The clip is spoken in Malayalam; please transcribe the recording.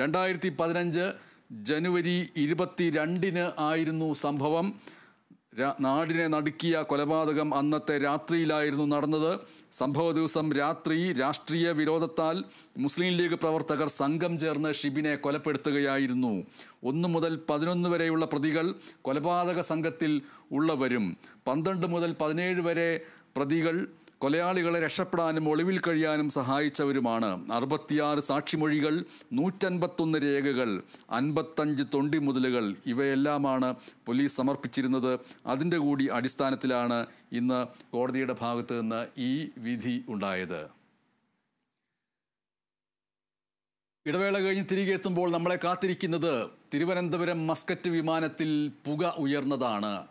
രണ്ടായിരത്തി പതിനഞ്ച് ജനുവരി ഇരുപത്തി രണ്ടിന് ആയിരുന്നു സംഭവം നാടിനെ നടുക്കിയ കൊലപാതകം അന്നത്തെ രാത്രിയിലായിരുന്നു നടന്നത് സംഭവ ദിവസം രാത്രി രാഷ്ട്രീയ വിരോധത്താൽ മുസ്ലിം ലീഗ് പ്രവർത്തകർ സംഘം ചേർന്ന് ഷിബിനെ കൊലപ്പെടുത്തുകയായിരുന്നു ഒന്നു മുതൽ പതിനൊന്ന് വരെയുള്ള പ്രതികൾ കൊലപാതക സംഘത്തിൽ ഉള്ളവരും പന്ത്രണ്ട് മുതൽ പതിനേഴ് വരെ പ്രതികൾ കൊലയാളികളെ രക്ഷപ്പെടാനും ഒളിവിൽ കഴിയാനും സഹായിച്ചവരുമാണ് അറുപത്തിയാറ് സാക്ഷിമൊഴികൾ നൂറ്റൻപത്തൊന്ന് രേഖകൾ അൻപത്തഞ്ച് മുതലുകൾ ഇവയെല്ലാമാണ് പോലീസ് സമർപ്പിച്ചിരുന്നത് അതിൻ്റെ കൂടി അടിസ്ഥാനത്തിലാണ് ഇന്ന് കോടതിയുടെ ഭാഗത്ത് നിന്ന് ഈ വിധി ഉണ്ടായത് ഇടവേള കഴിഞ്ഞ് തിരികെ എത്തുമ്പോൾ നമ്മളെ കാത്തിരിക്കുന്നത് തിരുവനന്തപുരം മസ്കറ്റ് വിമാനത്തിൽ പുക ഉയർന്നതാണ്